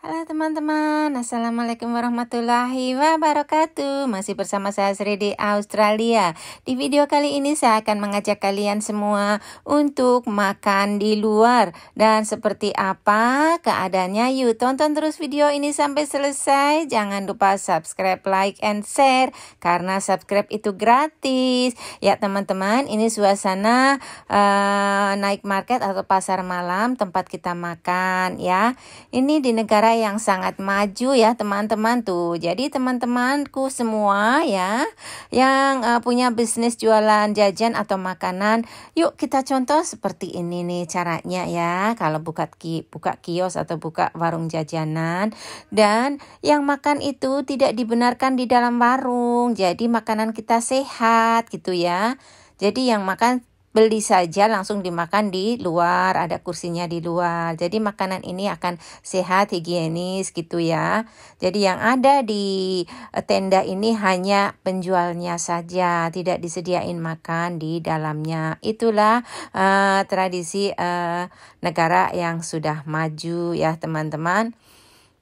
Halo teman-teman, Assalamualaikum warahmatullahi wabarakatuh Masih bersama saya Sri di Australia Di video kali ini saya akan mengajak kalian semua untuk makan di luar Dan seperti apa keadaannya yuk tonton terus video ini sampai selesai Jangan lupa subscribe, like, and share Karena subscribe itu gratis Ya teman-teman ini suasana uh, eh, night market atau pasar malam tempat kita makan ya Ini di negara negara yang sangat maju ya teman-teman tuh. Jadi teman-temanku semua ya yang uh, punya bisnis jualan jajan atau makanan, yuk kita contoh seperti ini nih caranya ya. Kalau buka ki buka kios atau buka warung jajanan dan yang makan itu tidak dibenarkan di dalam warung. Jadi makanan kita sehat gitu ya. Jadi yang makan beli saja langsung dimakan di luar, ada kursinya di luar. Jadi makanan ini akan sehat, higienis gitu ya. Jadi yang ada di eh, tenda ini hanya penjualnya saja, tidak disediain makan di dalamnya. Itulah uh, tradisi uh, negara yang sudah maju ya teman-teman.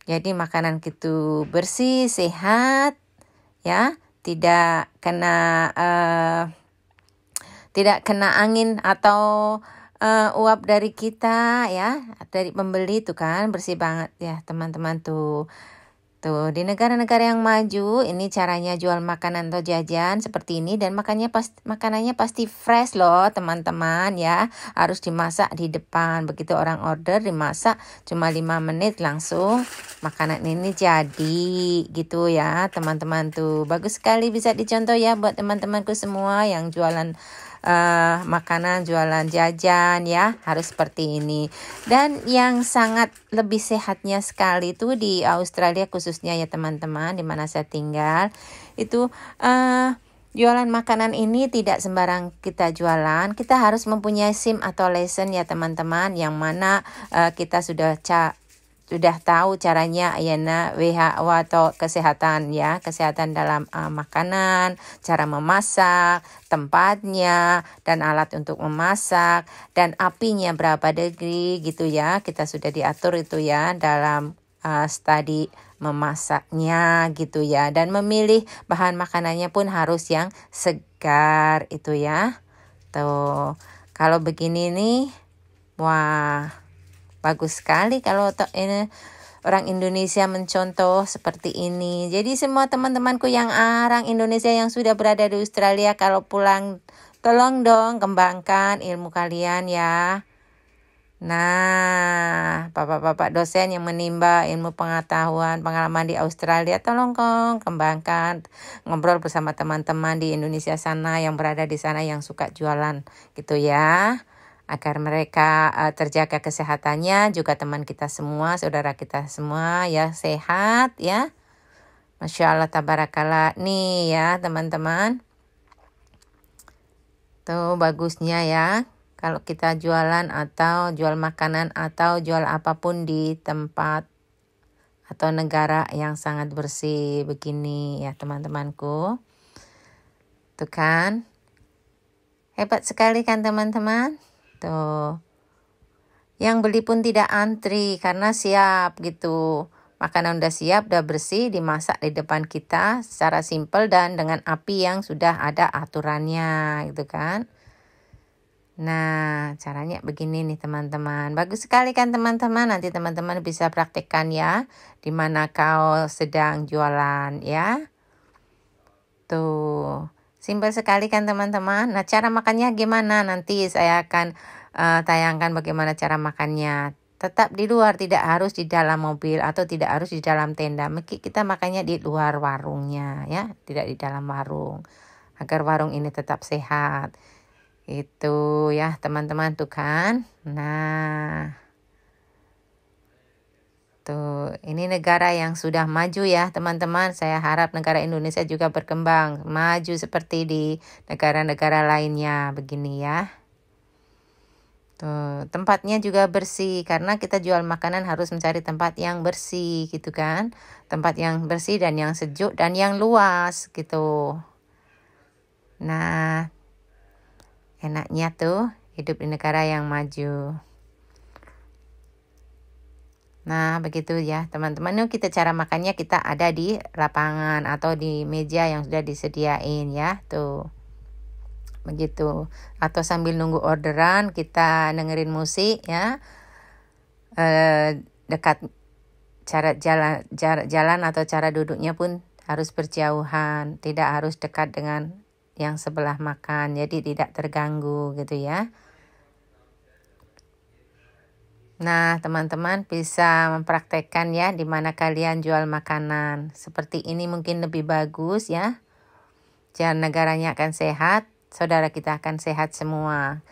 Jadi makanan itu bersih, sehat ya, tidak kena uh, tidak kena angin atau uh, uap dari kita ya dari pembeli tuh kan bersih banget ya teman-teman tuh tuh di negara-negara yang maju ini caranya jual makanan atau jajan seperti ini dan makannya pas makanannya pasti fresh loh teman-teman ya harus dimasak di depan begitu orang order dimasak cuma 5 menit langsung makanan ini jadi gitu ya teman-teman tuh bagus sekali bisa dicontoh ya buat teman-temanku semua yang jualan uh, makanan jualan jajan ya harus seperti ini dan yang sangat lebih sehatnya sekali itu di Australia khususnya ya teman-teman di mana saya tinggal itu uh, Jualan makanan ini tidak sembarang kita jualan, kita harus mempunyai SIM atau lesen ya teman-teman yang mana uh, kita sudah cak sudah tahu caranya ayana WHO atau kesehatan ya kesehatan dalam uh, makanan cara memasak tempatnya dan alat untuk memasak dan apinya berapa degree gitu ya kita sudah diatur itu ya dalam uh, studi memasaknya gitu ya dan memilih bahan makanannya pun harus yang segar itu ya tuh kalau begini nih wah Bagus sekali kalau ini orang Indonesia mencontoh seperti ini. Jadi semua teman-temanku yang orang Indonesia yang sudah berada di Australia kalau pulang tolong dong kembangkan ilmu kalian ya. Nah, bapak-bapak dosen yang menimba ilmu pengetahuan pengalaman di Australia, tolong dong kembangkan ngobrol bersama teman-teman di Indonesia sana yang berada di sana yang suka jualan gitu ya agar mereka uh, terjaga kesehatannya juga teman kita semua saudara kita semua ya sehat ya Masya Allah tabarakallah nih ya teman-teman tuh bagusnya ya kalau kita jualan atau jual makanan atau jual apapun di tempat atau negara yang sangat bersih begini ya teman-temanku tuh kan hebat sekali kan teman-teman Tuh. Gitu. Yang beli pun tidak antri karena siap gitu. Makanan udah siap, udah bersih, dimasak di depan kita secara simpel dan dengan api yang sudah ada aturannya gitu kan. Nah, caranya begini nih teman-teman. Bagus sekali kan teman-teman. Nanti teman-teman bisa praktekkan ya. Dimana kau sedang jualan ya. Tuh. Simpel sekali kan teman-teman. Nah cara makannya gimana? Nanti saya akan uh, tayangkan bagaimana cara makannya. Tetap di luar, tidak harus di dalam mobil atau tidak harus di dalam tenda. Mungkin kita makannya di luar warungnya ya, tidak di dalam warung. Agar warung ini tetap sehat. Itu ya teman-teman tuh kan. Nah gitu. ini negara yang sudah maju ya, teman-teman. Saya harap negara Indonesia juga berkembang, maju seperti di negara-negara lainnya, begini ya. Tuh, tempatnya juga bersih karena kita jual makanan harus mencari tempat yang bersih gitu kan. Tempat yang bersih dan yang sejuk dan yang luas gitu. Nah, enaknya tuh hidup di negara yang maju. Nah, begitu ya teman-teman. Yuk, kita cara makannya kita ada di lapangan atau di meja yang sudah disediain ya. Tuh. Begitu. Atau sambil nunggu orderan kita dengerin musik ya. Eh, dekat cara jalan jar, jalan atau cara duduknya pun harus berjauhan, tidak harus dekat dengan yang sebelah makan. Jadi tidak terganggu gitu ya. Nah, teman-teman bisa mempraktekkan ya di mana kalian jual makanan. Seperti ini mungkin lebih bagus ya. Jangan negaranya akan sehat, saudara kita akan sehat semua.